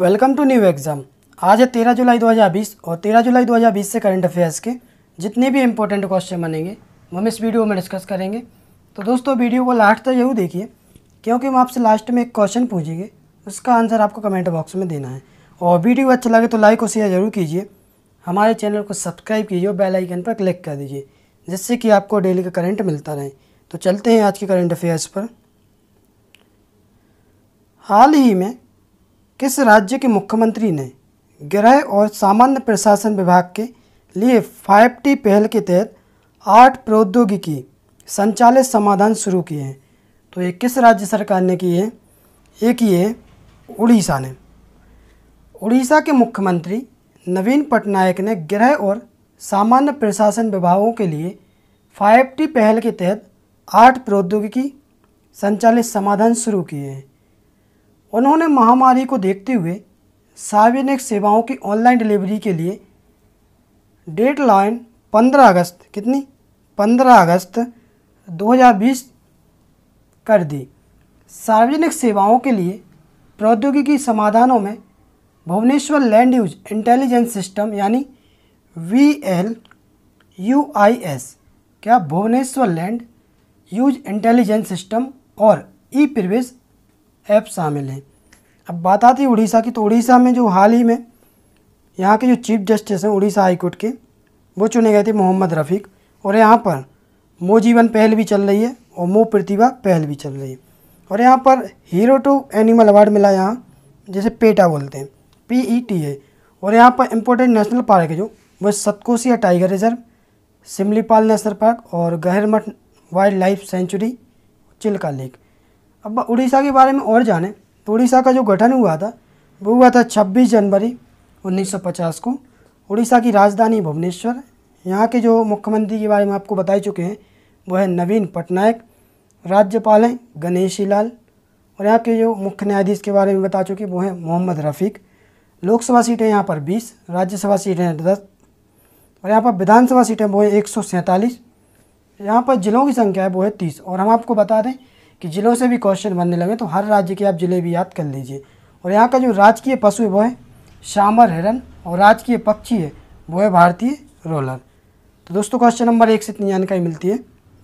welcome to new exam आज है तेरह जुलाई 2020 और तेरह जुलाई 2020 से करंट अफेयर्स के जितने भी इंपॉर्टेंट क्वेश्चन बनेंगे हम इस वीडियो में डिस्कस करेंगे तो दोस्तों वीडियो को लास्ट तक जरूर देखिए क्योंकि हम आपसे लास्ट में एक क्वेश्चन पूछेंगे उसका आंसर आपको कमेंट बॉक्स में देना है और वीडियो अच्छा लगे तो लाइक और शेयर जरूर कीजिए हमारे चैनल को सब्सक्राइब कीजिए और बेलाइकन पर क्लिक कर दीजिए जिससे कि आपको डेली का करंट मिलता रहे तो चलते हैं आज के करंट अफेयर्स पर हाल ही में किस राज्य के मुख्यमंत्री ने गृह और सामान्य प्रशासन विभाग के लिए फाइव टी पहल के तहत आठ प्रौद्योगिकी संचालित समाधान शुरू किए हैं तो ये किस राज्य सरकार ने किए हैं एक ये उड़ीसा ने उड़ीसा के मुख्यमंत्री नवीन पटनायक ने गृह और सामान्य प्रशासन विभागों के लिए फाइव टी पहल के तहत आठ प्रौद्योगिकी संचालित समाधान शुरू किए हैं उन्होंने महामारी को देखते हुए सार्वजनिक सेवाओं की ऑनलाइन डिलीवरी के लिए डेट लाइन पंद्रह अगस्त कितनी पंद्रह अगस्त 2020 कर दी सार्वजनिक सेवाओं के लिए प्रौद्योगिकी समाधानों में Bhubaneswar land use intelligence system यानी V L U I S क्या Bhubaneswar land use intelligence system और ई प्रवेश ऐप शामिल हैं अब बात आती है उड़ीसा की तो उड़ीसा में जो हाल ही में यहाँ के जो चीफ जस्टिस हैं उड़ीसा हाईकोर्ट के वो चुने गए थे मोहम्मद रफ़ीक और यहाँ पर मो जीवन पहल भी चल रही है और मो प्रतिभा पहल भी चल रही है और यहाँ पर हीरो टू एनिमल अवार्ड मिला यहाँ जैसे पेटा बोलते हैं पी ई टी ए और यहाँ पर इम्पोर्टेंट नेशनल पार्क है जो वह Satkosia tiger reserve Simlipal national park और Gahirmatha wildlife sanctuary Chilika lake अब उड़ीसा के बारे में और जानें तो उड़ीसा का जो गठन हुआ था वो हुआ था 26 जनवरी 1950 को उड़ीसा की राजधानी भुवनेश्वर यहाँ के जो मुख्यमंत्री के बारे में आपको बता चुके हैं वो है नवीन पटनायक राज्यपाल हैं गणेशी लाल और यहाँ के जो मुख्य न्यायाधीश के बारे में बता चुके वो हैं मोहम्मद रफ़ीक लोकसभा सीटें यहाँ पर बीस राज्यसभा सीटें दस और यहाँ पर विधानसभा सीटें वो है एक सौ यहाँ पर ज़िलों की संख्या है वो है तीस और हम आपको बता दें कि ज़िलों से भी क्वेश्चन बनने लगे तो हर राज्य के आप ज़िले भी याद कर लीजिए और यहाँ का जो राजकीय पशु है वो है शामर हिरन और राजकीय पक्षी है वो है भारतीय रोलर तो दोस्तों क्वेश्चन नंबर एक से इतनी जानकारी मिलती है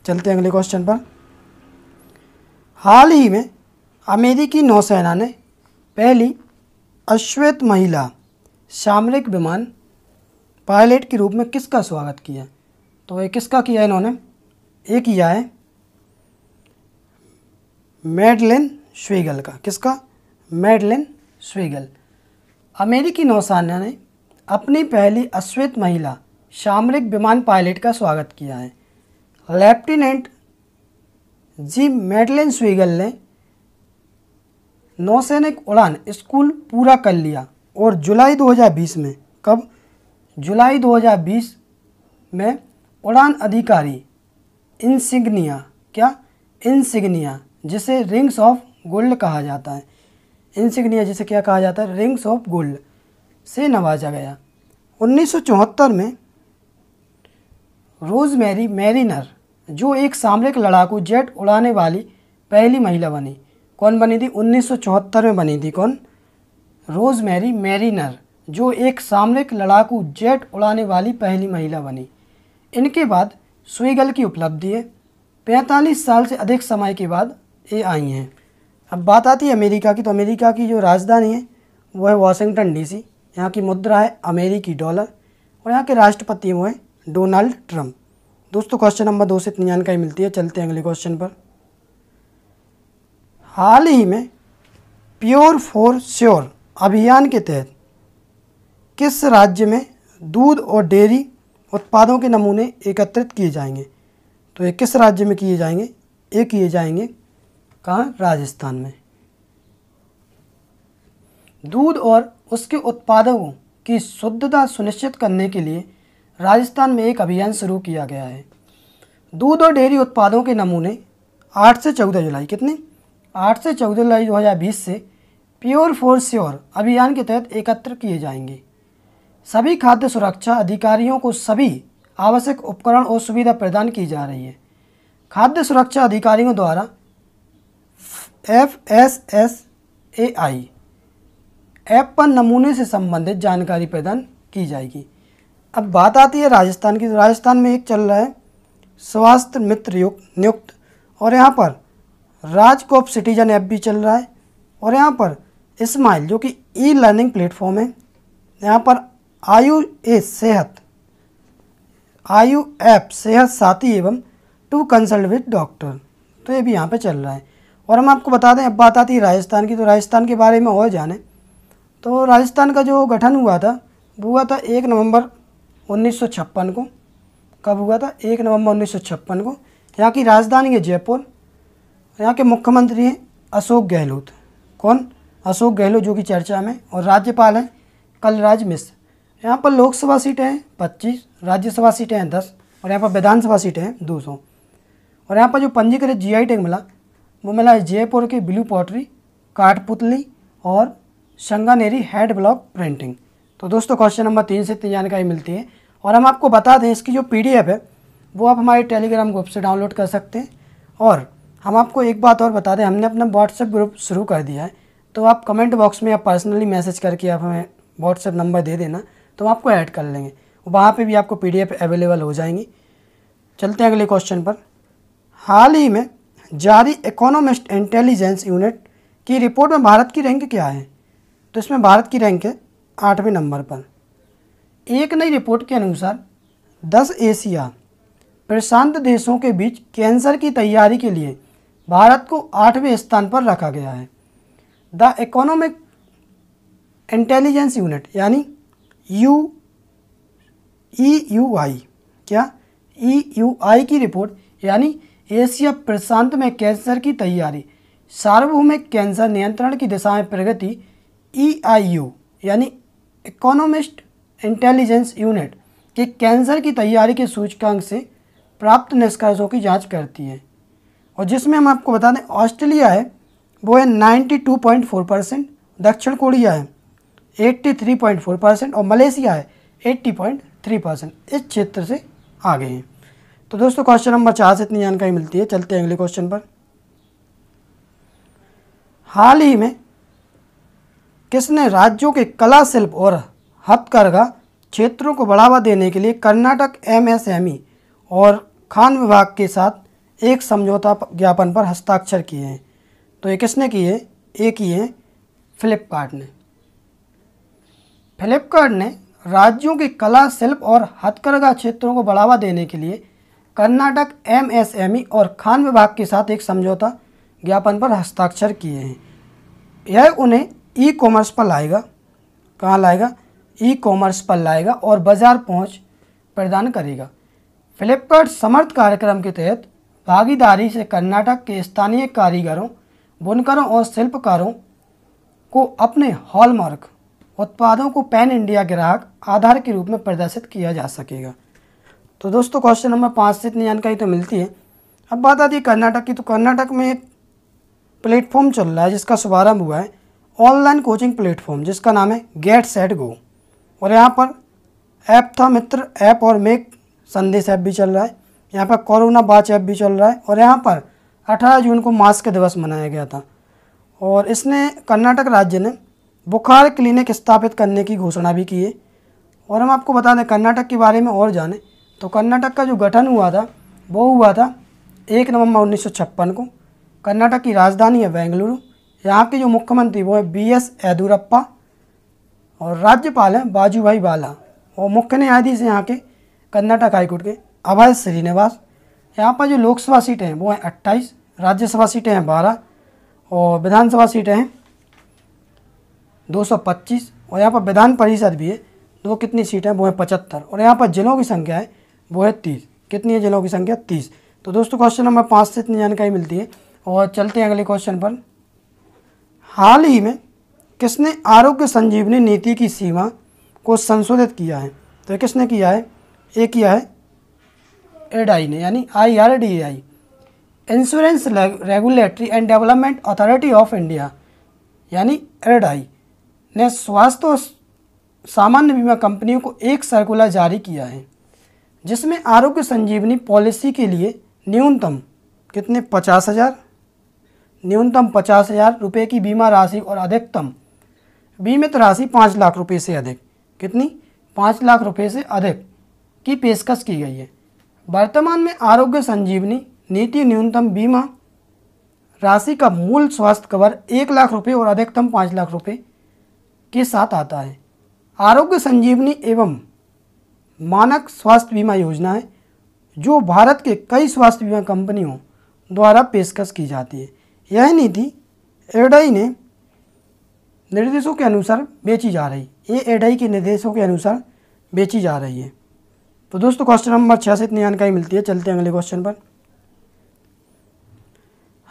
चलते हैं अगले क्वेश्चन पर हाल ही में अमेरिकी नौसेना ने पहली अश्वेत महिला सामरिक विमान पायलट के रूप में किसका स्वागत किया तो ये किसका किया इन्होंने एक किया है मेडलिन स्वीगल का किसका मेडलिन स्वीगल अमेरिकी नौसेना ने अपनी पहली अश्वेत महिला सामरिक विमान पायलट का स्वागत किया है लेफ्टिनेंट जी मेडलिन स्वीगल ने नौसैनिक उड़ान स्कूल पूरा कर लिया और जुलाई 2020 में कब जुलाई 2020 में उड़ान अधिकारी इंसिग्निया क्या इंसिग्निया जिसे रिंग्स ऑफ गोल्ड कहा जाता है इंसिग्निया जिसे क्या कहा जाता है रिंग्स ऑफ गोल्ड से नवाजा गया 1974 में रोज मैरी मैरिनर जो एक सामरिक लड़ाकू जेट उड़ाने वाली पहली महिला बनी कौन बनी थी 1974 में बनी थी कौन रोज मैरी मैरिनर जो एक सामरिक लड़ाकू जेट उड़ाने वाली पहली महिला बनी इनके बाद स्वीगल की उपलब्धि है पैंतालीस साल से अधिक समय के बाद ये आई हैं अब बात आती है अमेरिका की तो अमेरिका की जो राजधानी है वो है वाशिंगटन डीसी यहाँ की मुद्रा है अमेरिकी डॉलर और यहाँ के राष्ट्रपति वो हैं डोनाल्ड ट्रंप दोस्तों क्वेश्चन नंबर दो से इतनी जानकारी मिलती है चलते हैं अगले क्वेश्चन पर हाल ही में प्योर फॉर श्योर अभियान के तहत किस राज्य में दूध और डेयरी उत्पादों के नमूने एकत्रित किए जाएंगे तो ये किस राज्य में किए जाएंगे ये किए जाएंगे कहाँ राजस्थान में दूध और उसके उत्पादों की शुद्धता सुनिश्चित करने के लिए राजस्थान में एक अभियान शुरू किया गया है दूध और डेयरी उत्पादों के नमूने 8 से 14 जुलाई कितने 8 से 14 जुलाई 2020 से प्योर फॉर श्योर अभियान के तहत एकत्र किए जाएंगे सभी खाद्य सुरक्षा अधिकारियों को सभी आवश्यक उपकरण और सुविधा प्रदान की जा रही है खाद्य सुरक्षा अधिकारियों द्वारा F S S A I app पर नमूने से संबंधित जानकारी प्रदान की जाएगी अब बात आती है राजस्थान की राजस्थान में एक चल रहा है स्वास्थ्य मित्र युक्त नियुक्त और यहाँ पर राजकोप सिटीजन ऐप भी चल रहा है और यहाँ पर स्माइल जो कि ई लर्निंग प्लेटफॉर्म है यहाँ पर आयु ए सेहत आयु ऐप सेहत साथी एवं टू कंसल्ट विद डॉक्टर तो ये भी यहाँ पे चल रहा है और हम आपको बता दें अब बात आती है राजस्थान की तो राजस्थान के बारे में और जाने तो राजस्थान का जो गठन हुआ था वो हुआ था एक नवंबर उन्नीस को कब हुआ था एक नवंबर उन्नीस को यहाँ की राजधानी है जयपुर यहाँ के मुख्यमंत्री हैं अशोक गहलोत कौन अशोक गहलोत जो कि चर्चा में और राज्यपाल हैं कलराज मिश्र यहाँ पर लोकसभा सीटें हैं पच्चीस राज्यसभा सीटें हैं दस और यहाँ पर विधानसभा सीटें हैं दो सौ और यहाँ पर जो पंजीकृत जी आई मिला वो मिला है जयपुर की ब्लू पॉटरी काठपुतली और संगानेरी हेड ब्लॉक प्रिंटिंग तो दोस्तों क्वेश्चन नंबर तीन से तीन जानकारी मिलती है और हम आपको बता दें इसकी जो पीडीएफ है वो आप हमारे टेलीग्राम ग्रुप से डाउनलोड कर सकते हैं और हम आपको एक बात और बता दें हमने अपना व्हाट्सएप ग्रुप शुरू कर दिया है तो आप कमेंट बॉक्स में या पर्सनली मैसेज करके आप हमें व्हाट्सएप नंबर दे देना तो हम आपको ऐड कर लेंगे वहाँ पे भी आपको पीडीएफ अवेलेबल हो जाएंगी चलते हैं अगले क्वेश्चन पर हाल ही में जारी इकोनॉमिस्ट इंटेलिजेंस यूनिट की रिपोर्ट में भारत की रैंक क्या है तो इसमें भारत की रैंक है आठवें नंबर पर एक नई रिपोर्ट के अनुसार दस एशिया प्रशांत देशों के बीच कैंसर की तैयारी के लिए भारत को आठवें स्थान पर रखा गया है द इकोनॉमिक इंटेलिजेंस यूनिट यानी यू ई यू आई क्या ई यू आई की रिपोर्ट यानी एशिया प्रशांत में कैंसर की तैयारी सार्वभौमिक कैंसर नियंत्रण की दिशा में प्रगति ईआईयू e यानी इकोनॉमिस्ट इंटेलिजेंस यूनिट के कैंसर की तैयारी के सूचकांक से प्राप्त निष्कर्षों की जांच करती है और जिसमें हम आपको बता दें ऑस्ट्रेलिया है वो है 92.4 परसेंट दक्षिण कोरिया है 83.4 परसेंट और मलेशिया है 80.3 परसेंट इस क्षेत्र से आगे हैं तो दोस्तों क्वेश्चन नंबर चार से इतनी जानकारी मिलती है चलते हैं अगले क्वेश्चन पर हाल ही में किसने राज्यों के कला शिल्प और हथकरघा क्षेत्रों को बढ़ावा देने के लिए कर्नाटक एमएसएमई e और खान विभाग के साथ एक समझौता ज्ञापन पर हस्ताक्षर किए हैं तो ये किसने किए ये किए फ्लिपकार्ट ने फ्लिपकार्ट ने राज्यों के कला शिल्प और हथकरघा क्षेत्रों को बढ़ावा देने के लिए कर्नाटक एमएसएमई e और खान विभाग के साथ एक समझौता ज्ञापन पर हस्ताक्षर किए हैं यह उन्हें ई कॉमर्स पर लाएगा कहाँ लाएगा ई कॉमर्स पर लाएगा और बाज़ार पहुँच प्रदान करेगा फ्लिपकार्ट समर्थ कार्यक्रम के तहत भागीदारी से कर्नाटक के स्थानीय कारीगरों बुनकरों और शिल्पकारों को अपने हॉलमार्क उत्पादों को पैन इंडिया ग्राहक आधार के रूप में प्रदर्शित किया जा सकेगा तो दोस्तों क्वेश्चन नंबर पाँच से इतनी जानकारी तो मिलती है अब बात आती है कर्नाटक की तो कर्नाटक में एक प्लेटफॉर्म चल रहा है जिसका शुभारंभ हुआ है ऑनलाइन कोचिंग प्लेटफॉर्म जिसका नाम है गेट सेट गो और यहाँ पर ऐप था मित्र ऐप और मेक संदेश ऐप भी चल रहा है यहाँ पर कोरोना बाच ऐप भी चल रहा है और यहाँ पर 18 जून को मास्क दिवस मनाया गया था और इसने कर्नाटक राज्य ने बुखार क्लिनिक स्थापित करने की घोषणा भी की है और हम आपको बता दें कर्नाटक के बारे में और जानें तो कर्नाटक का जो गठन हुआ था वो हुआ था एक नवंबर उन्नीस को कर्नाटक की राजधानी है बेंगलुरु यहाँ के जो मुख्यमंत्री वो है बी एस येदुरप्पा और राज्यपाल हैं बाजूभाई बाला और मुख्य न्यायाधीश हैं यहाँ के कर्नाटक हाईकोर्ट के अभय श्रीनिवास यहाँ पर जो लोकसभा सीटें हैं वो हैं अट्ठाईस राज्यसभा सीटें हैं बारह और विधानसभा सीटें हैं पच्चीस और यहाँ पर विधान परिषद भी है दो कितनी सीटें हैं वो हैं पचहत्तर और यहाँ पर जिलों की संख्या है वो है तीस कितनी है जिलों की संख्या तीस तो दोस्तों क्वेश्चन नंबर पाँच से इतनी जानकारी मिलती है और चलते हैं अगले क्वेश्चन पर हाल ही में किसने आरोग्य संजीवनी नीति की सीमा को संशोधित किया है तो किसने किया है ये किया है एडाई ने यानी I R D I insurance regulatory and development authority of India यानी एडाई ने स्वास्थ्य और सामान्य बीमा कंपनियों को एक सर्कुलर जारी किया है जिसमें आरोग्य संजीवनी पॉलिसी के लिए न्यूनतम कितने पचास हज़ार न्यूनतम पचास हज़ार रुपये की बीमा राशि और अधिकतम बीमित राशि पाँच लाख रुपये से अधिक कितनी पाँच लाख रुपये से अधिक की पेशकश की गई है वर्तमान में आरोग्य संजीवनी नीति न्यूनतम बीमा राशि का मूल स्वास्थ्य कवर एक लाख रुपये और अधिकतम पाँच लाख रुपये के साथ आता है आरोग्य संजीवनी एवं मानक स्वास्थ्य बीमा योजना है जो भारत के कई स्वास्थ्य बीमा कंपनियों द्वारा पेशकश की जाती है यह नीति एडाई ने निर्देशों के अनुसार बेची जा रही ये एडाई के निर्देशों के अनुसार बेची जा रही है तो दोस्तों क्वेश्चन नंबर छः से इतनी जानकारी मिलती है चलते हैं अगले क्वेश्चन पर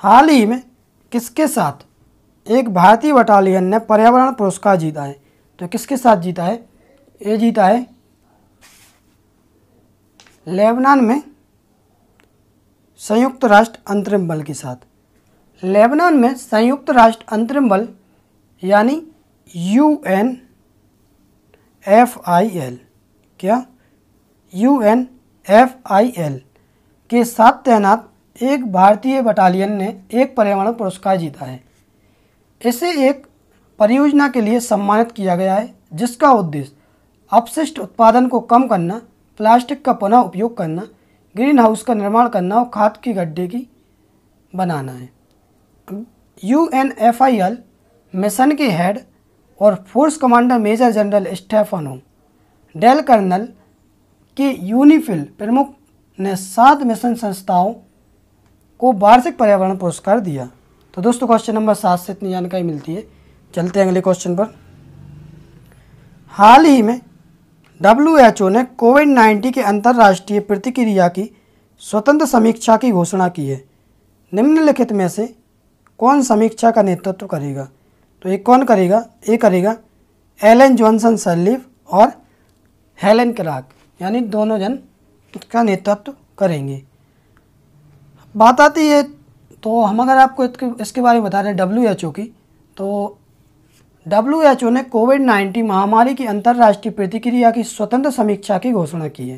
हाल ही में किसके साथ एक भारतीय बटालियन ने पर्यावरण पुरस्कार जीता है तो किसके साथ जीता है ये जीता है लेबनान में संयुक्त राष्ट्र अंतरिम बल के साथ लेबनान में संयुक्त राष्ट्र अंतरिम बल यानी U N F I L क्या U N F I L के साथ तैनात एक भारतीय बटालियन ने एक पर्यावरण पुरस्कार जीता है इसे एक परियोजना के लिए सम्मानित किया गया है जिसका उद्देश्य अपशिष्ट उत्पादन को कम करना प्लास्टिक का पुनः उपयोग करना ग्रीन हाउस का निर्माण करना और खाद की गड्ढे की बनाना है U N F I L mission के हेड और force commander major general Stefano Del Col के यूनिफिल प्रमुख ने सात मिशन संस्थाओं को वार्षिक पर्यावरण पुरस्कार दिया तो दोस्तों क्वेश्चन नंबर सात से इतनी जानकारी मिलती है चलते हैं अगले क्वेश्चन पर हाल ही में डब्ल्यू ने कोविड 19 के अंतर्राष्ट्रीय प्रतिक्रिया की स्वतंत्र समीक्षा की घोषणा की है निम्नलिखित में से कौन समीक्षा का नेतृत्व करेगा तो ये कौन करेगा ये करेगा एलन जॉनसन सलीफ और हेलन क्राक यानी दोनों जन का नेतृत्व करेंगे बात आती है तो हम अगर आपको इसके बारे में बता रहे हैं डब्ल्यू एच ओ की तो डब्ल्यूएचओ ने कोविड 19 महामारी की अंतर्राष्ट्रीय प्रतिक्रिया की स्वतंत्र समीक्षा की घोषणा की है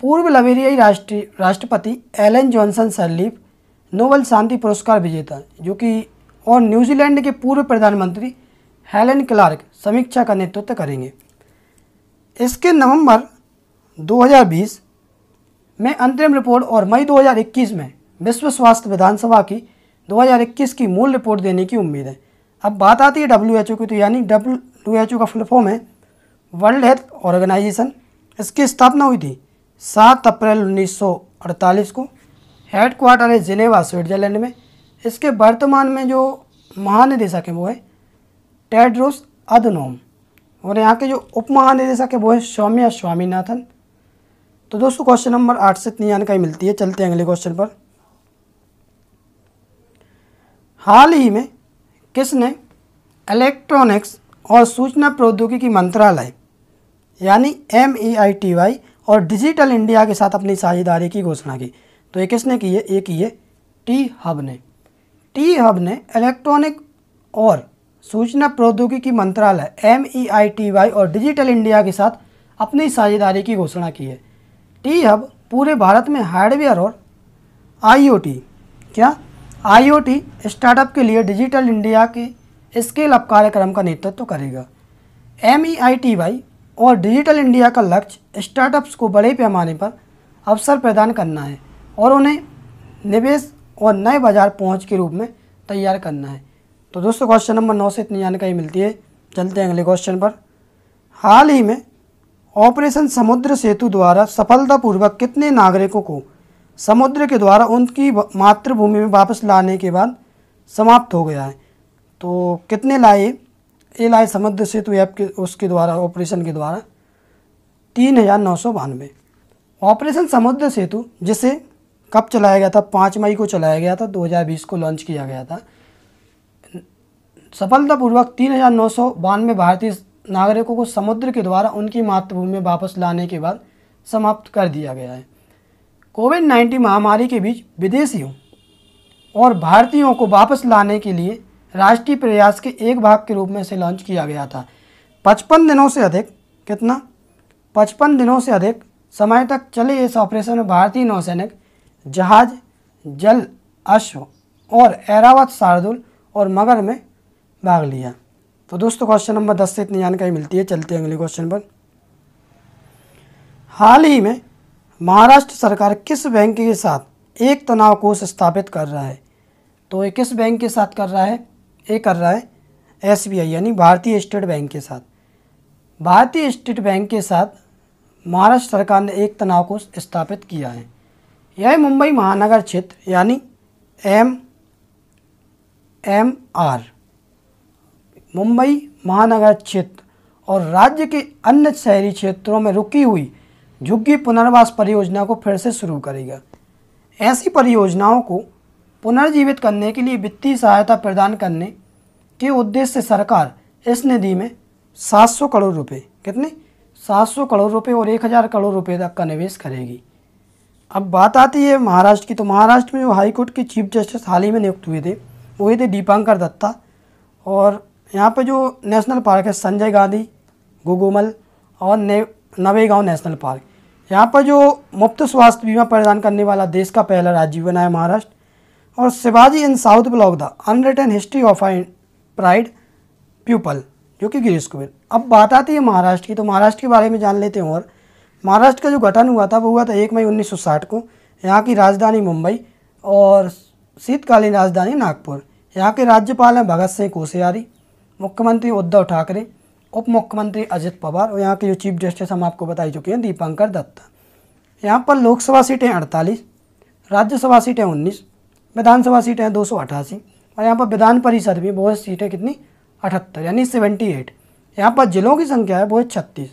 पूर्व लवेरियाई राष्ट्रीय राष्ट्रपति एलन जॉनसन सरलीफ नोबल शांति पुरस्कार विजेता जो कि और न्यूजीलैंड के पूर्व प्रधानमंत्री हेलन क्लार्क समीक्षा का नेतृत्व करेंगे इसके नवंबर 2020 में अंतरिम रिपोर्ट और मई 2021 में विश्व स्वास्थ्य विधानसभा की 2021 की मूल रिपोर्ट देने की उम्मीद है अब बात आती है डब्ल्यू एच ओ की तो यानी डब्ल्यू एच ओ का फुल फॉर्म है वर्ल्ड हेल्थ ऑर्गेनाइजेशन इसकी स्थापना हुई थी सात अप्रैल 1948 को हेड क्वार्टर है जिनेवा स्विट्जरलैंड में इसके वर्तमान में जो महानिदेशक हैं वो है टेड्रोस अदनोम और यहाँ के जो उप महानिदेशक है वो है सौम्या स्वामीनाथन तो दोस्तों क्वेश्चन नंबर आठ से इतनी जानकारी मिलती है चलते हैं अगले क्वेश्चन पर हाल ही में किसने इलेक्ट्रॉनिक्स और सूचना प्रौद्योगिकी मंत्रालय यानी M E I T Y और डिजिटल इंडिया के साथ अपनी साझेदारी की घोषणा की तो ये किसने की है ये की है टी हब ने टी हब ने इलेक्ट्रॉनिक और सूचना प्रौद्योगिकी मंत्रालय M E I T Y और डिजिटल इंडिया के साथ अपनी साझेदारी की घोषणा की है टी हब पूरे भारत में हार्डवेयर और आई क्या आईओटी स्टार्टअप के लिए डिजिटल इंडिया के स्केल अप कार्यक्रम का नेतृत्व तो करेगा एम e और डिजिटल इंडिया का लक्ष्य स्टार्टअप्स को बड़े पैमाने पर अवसर प्रदान करना है और उन्हें निवेश और नए बाजार पहुंच के रूप में तैयार करना है तो दोस्तों क्वेश्चन नंबर नौ से इतनी जानकारी मिलती है चलते हैं अगले क्वेश्चन पर हाल ही में ऑपरेशन समुद्र सेतु द्वारा सफलतापूर्वक कितने नागरिकों को समुद्र के द्वारा उनकी मातृभूमि में वापस लाने के बाद समाप्त हो गया है तो कितने लाए ये लाए समुद्र सेतु तो ऐप के उसके द्वारा ऑपरेशन के द्वारा तीन हज़ार नौ सौ बानवे ऑपरेशन समुद्र सेतु जिसे कब चलाया गया था पाँच मई को चलाया गया था 2020 को लॉन्च किया गया था सफलतापूर्वक तीन हज़ार नौ सौ बानवे भारतीय नागरिकों को समुद्र के द्वारा उनकी मातृभूमि में वापस लाने के बाद समाप्त कर दिया गया है कोविड नाइन्टीन महामारी के बीच विदेशियों और भारतीयों को वापस लाने के लिए राष्ट्रीय प्रयास के एक भाग के रूप में इसे लॉन्च किया गया था पचपन दिनों से अधिक कितना पचपन दिनों से अधिक समय तक चले इस ऑपरेशन में भारतीय नौसैनिक जहाज जल अश्व और एरावत शार्दुल और मगर में भाग लिया तो दोस्तों क्वेश्चन नंबर दस से इतनी जानकारी मिलती है चलते हैं अगले क्वेश्चन पर हाल ही में महाराष्ट्र सरकार किस बैंक के साथ एक तनाव कोष स्थापित कर रहा है तो ये किस बैंक के साथ कर रहा है ये कर रहा है एस यानी भारतीय स्टेट बैंक के साथ भारतीय स्टेट बैंक के साथ महाराष्ट्र सरकार ने एक तनाव कोष स्थापित किया है यह मुंबई महानगर क्षेत्र यानी एम एम आर मुंबई महानगर क्षेत्र और राज्य के अन्य शहरी क्षेत्रों में रुकी हुई झुग्गी पुनर्वास परियोजना को फिर से शुरू करेगा ऐसी परियोजनाओं को पुनर्जीवित करने के लिए वित्तीय सहायता प्रदान करने के उद्देश्य से सरकार इस निधि में 700 करोड़ रुपए कितने 700 करोड़ रुपए और 1000 करोड़ रुपए तक का निवेश करेगी अब बात आती है महाराष्ट्र की तो महाराष्ट्र में जो हाईकोर्ट के चीफ जस्टिस हाल ही में नियुक्त हुए थे वही थे दीपांकर दत्ता और यहाँ पर जो नेशनल पार्क है संजय गांधी गोगोमल और ने, नवेगांव नेशनल पार्क यहाँ पर जो मुफ्त स्वास्थ्य बीमा प्रदान करने वाला देश का पहला राज्य बना है महाराष्ट्र और Shivaji in south block the unwritten history of I proud people जो कि गिरीश कुबेर अब बात आती है महाराष्ट्र की तो महाराष्ट्र के बारे में जान लेते हैं और महाराष्ट्र का जो गठन हुआ था वो हुआ था एक मई उन्नीस को यहाँ की राजधानी मुंबई और शीतकालीन राजधानी नागपुर यहाँ के राज्यपाल हैं भगत सिंह कोश्यारी मुख्यमंत्री उद्धव ठाकरे उप मुख्यमंत्री अजित पवार और यहाँ के जो चीफ जस्टिस हम आपको बता ही चुके हैं दीपांकर दत्ता यहाँ पर लोकसभा सीटें अड़तालीस राज्यसभा सीटें उन्नीस विधानसभा सीटें दो सौ अठासी और यहाँ पर विधान परिषद भी बहुत सीटें कितनी अठहत्तर यानी सेवेंटी एट यहाँ पर जिलों की संख्या है वो है छत्तीस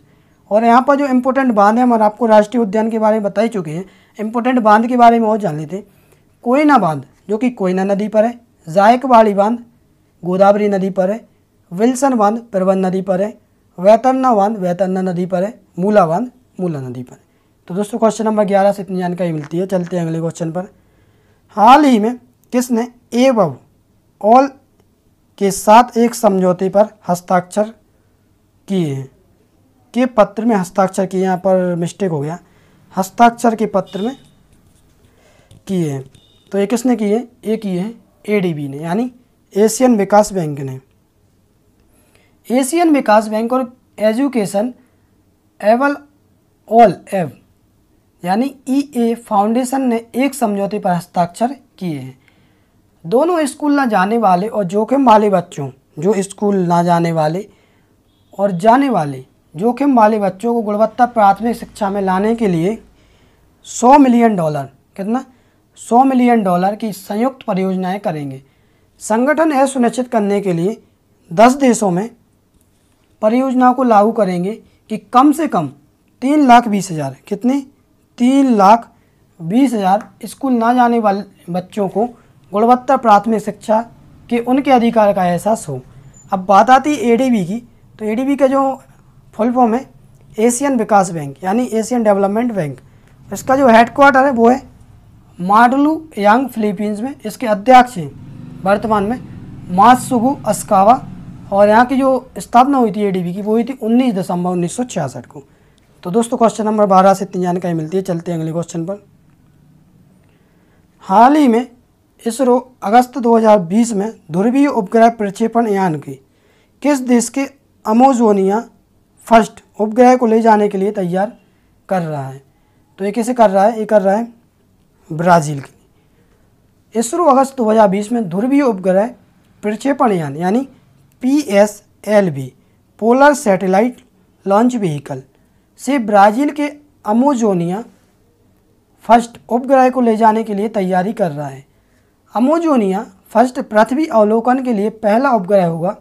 और यहाँ पर जो इम्पोर्टेंट बांध है हम आपको राष्ट्रीय उद्यान के बारे में बता ही चुके हैं इम्पोर्टेंट बांध के बारे में और जान लेते कोयना बांध जो कि कोयना नदी पर है जायकवाड़ी बांध गोदावरी नदी पर है विल्सन बांध परवन नदी पर है वैतरना बांध वैतरना नदी पर है मूला बांध मूला नदी पर है तो दोस्तों क्वेश्चन नंबर ग्यारह से इतनी जानकारी मिलती है चलते हैं अगले क्वेश्चन पर हाल ही में किसने ए बब ऑल के साथ एक समझौते पर हस्ताक्षर किए हैं के पत्र में हस्ताक्षर किए यहाँ पर मिस्टेक हो गया हस्ताक्षर के पत्र में किए हैं तो ये किसने किए ए किए हैं बी ने यानी एशियन विकास बैंक ने एशियन विकास बैंक और एजुकेशन एवल ऑल एव यानी ई e ए फाउंडेशन ने एक समझौते पर हस्ताक्षर किए हैं दोनों स्कूल ना जाने वाले और जोखिम वाले बच्चों जो स्कूल ना जाने वाले और जाने वाले जोखिम वाले बच्चों को गुणवत्ता प्राथमिक शिक्षा में लाने के लिए 100 मिलियन डॉलर कितना 100 मिलियन डॉलर की संयुक्त परियोजनाएं करेंगे संगठन यह सुनिश्चित करने के लिए 10 देशों में परियोजना को लागू करेंगे कि कम से कम तीन लाख बीस हज़ार कितने तीन लाख बीस हज़ार स्कूल ना जाने वाले बच्चों को गुणवत्ता प्राथमिक शिक्षा के उनके अधिकार का एहसास हो अब बात आती है एडीबी की तो एडीबी का जो फुल फॉर्म है एशियन विकास बैंक यानी एशियन डेवलपमेंट बैंक इसका जो हेडक्वार्टर है वो है माडलू यांग फिलीपींस में इसके अध्यक्ष हैं वर्तमान में मासुगु अस्कावा और यहाँ की जो स्थापना हुई थी एडीबी की वो हुई थी 19 दिसंबर 1966 को तो दोस्तों क्वेश्चन नंबर 12 से इतनी जानकारी मिलती है चलते हैं अगले क्वेश्चन पर हाल ही में इसरो अगस्त 2020 में ध्रुवीय उपग्रह प्रक्षेपण यान की किस देश के अमोजोनिया फर्स्ट उपग्रह को ले जाने के लिए तैयार कर रहा है तो ये कैसे कर रहा है ये कर रहा है ब्राज़ील के इसरो अगस्त बीस में ध्रुवीय उपग्रह प्रक्षेपण यान यानी P S L V polar satellite launch vehicle से ब्राज़ील के अमोजोनिया फर्स्ट उपग्रह को ले जाने के लिए तैयारी कर रहा है अमोजोनिया फर्स्ट पृथ्वी अवलोकन के लिए पहला उपग्रह होगा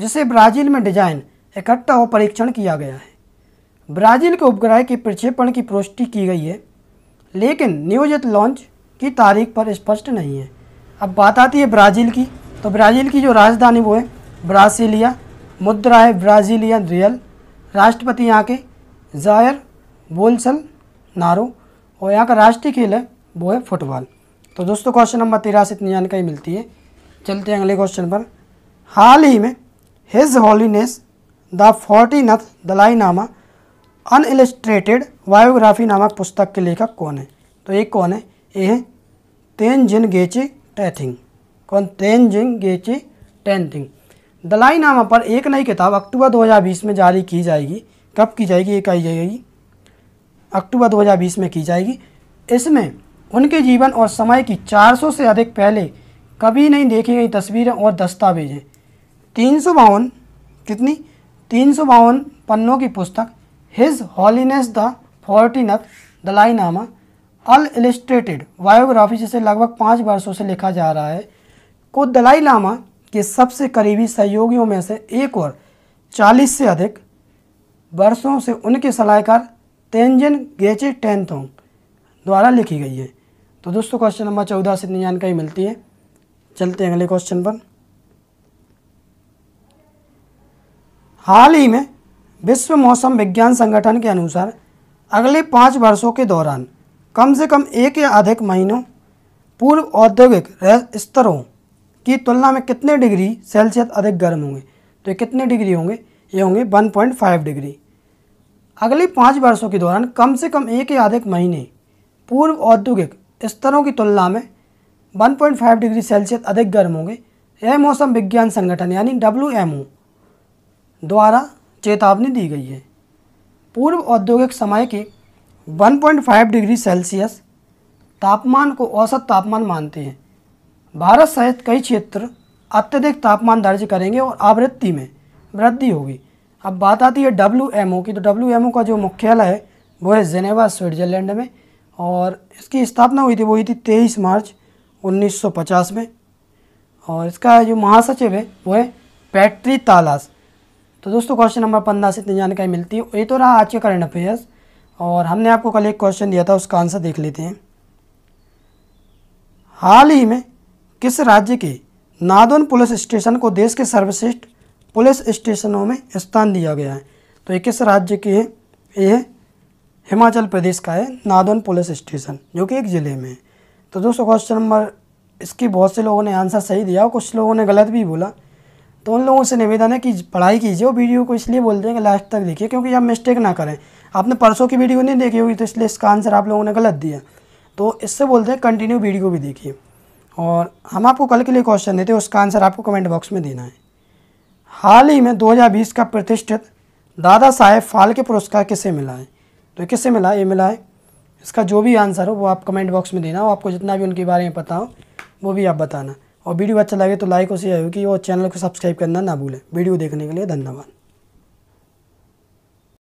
जिसे ब्राज़ील में डिजाइन इकट्ठा और परीक्षण किया गया है ब्राज़ील के उपग्रह के प्रक्षेपण की पुष्टि की गई है लेकिन नियोजित लॉन्च की तारीख पर स्पष्ट नहीं है अब बात आती है ब्राज़ील की तो ब्राज़ील की जो राजधानी वो है ब्रासिलिया मुद्रा है ब्राज़ीलियन रियल राष्ट्रपति यहाँ के जायर बोलसल नारो और यहाँ का राष्ट्रीय खेल है वो है फुटबॉल तो दोस्तों क्वेश्चन नंबर तेरह से इतनी जानकारी मिलती है चलते हैं अगले क्वेश्चन पर हाल ही में हिज हॉलीनेस द नथ दलाई नामा अनइलस्ट्रेटेड बायोग्राफी नामक पुस्तक के लेखक कौन है तो ये कौन है ये है तेन जिन गेचे टैथिंग कौन तेन जिन गेचे टेंथिंग दलाई नामा पर एक नई किताब अक्टूबर 2020 में जारी की जाएगी कब की जाएगी ये कही जाएगी अक्टूबर 2020 में की जाएगी इसमें उनके जीवन और समय की 400 से अधिक पहले कभी नहीं देखी गई तस्वीरें और दस्तावेजें तीन सौ बावन कितनी तीन सौ बावन पन्नों की पुस्तक his holiness the fourteenth Dalai Lama an illustrated biography जिसे लगभग पाँच वर्षों से लिखा जा रहा है को दलाई लामा के सबसे करीबी सहयोगियों में से एक और 40 से अधिक वर्षों से उनके सलाहकार तेंजिन गेचे टेंथोंग द्वारा लिखी गई है तो दोस्तों क्वेश्चन नंबर चौदह से इतनी जानकारी मिलती है चलते हैं अगले क्वेश्चन पर हाल ही में विश्व मौसम विज्ञान संगठन के अनुसार अगले पाँच वर्षों के दौरान कम से कम एक या अधिक महीनों पूर्व औद्योगिक स्तरों की तुलना में कितने डिग्री सेल्सियस अधिक गर्म होंगे तो कितने डिग्री होंगे ये होंगे 1.5 डिग्री अगले पाँच वर्षों के दौरान कम से कम एक या अधिक महीने पूर्व औद्योगिक स्तरों की तुलना में 1.5 डिग्री सेल्सियस अधिक गर्म होंगे यह मौसम विज्ञान संगठन यानी डब्ल्यू द्वारा चेतावनी दी गई है पूर्व औद्योगिक समय के 1.5 डिग्री सेल्सियस तापमान को औसत तापमान मानते हैं भारत सहित कई क्षेत्र अत्यधिक तापमान दर्ज करेंगे और आवृत्ति में वृद्धि होगी अब बात आती है डब्ल्यू की तो डब्ल्यू का जो मुख्यालय है वो है जेनेवा स्विट्जरलैंड में और इसकी स्थापना हुई थी वो हुई थी तेईस मार्च 1950 में और इसका जो महासचिव है वो है पैट्री तालास तो दोस्तों क्वेश्चन नंबर पंद्रह से इतनी जानकारी मिलती है ये तो रहा आज के करंट अफेयर्स और हमने आपको कल एक क्वेश्चन दिया था उसका आंसर देख लेते हैं हाल ही में किस राज्य के नादौन पुलिस स्टेशन को देश के सर्वश्रेष्ठ पुलिस स्टेशनों में स्थान दिया गया है तो ये किस राज्य के है यह हिमाचल प्रदेश का है नादौन पुलिस स्टेशन जो कि एक ज़िले में है तो दोस्तों क्वेश्चन नंबर इसकी बहुत से लोगों ने आंसर सही दिया और कुछ लोगों ने गलत भी बोला तो उन लोगों से निवेदन है कि पढ़ाई कीजिए और वीडियो को इसलिए बोलते हैं कि लास्ट तक देखिए क्योंकि आप मिस्टेक ना करें आपने परसों की वीडियो नहीं देखी होगी तो इसलिए इसका आंसर आप लोगों ने गलत दिया तो इससे बोलते हैं कंटिन्यू वीडियो भी देखिए और हम आपको कल के लिए क्वेश्चन देते हैं उसका आंसर आपको कमेंट बॉक्स में देना है हाल ही में 2020 का प्रतिष्ठित दादा साहेब फाल्के पुरस्कार किसे मिला है तो किससे मिला ये मिला है इसका जो भी आंसर हो वो आप कमेंट बॉक्स में देना हो आपको जितना भी उनके बारे में पता हो वो भी आप बताना और वीडियो अच्छा लगे तो लाइक और शेयर होगी और चैनल को सब्सक्राइब करना ना भूलें वीडियो देखने के लिए धन्यवाद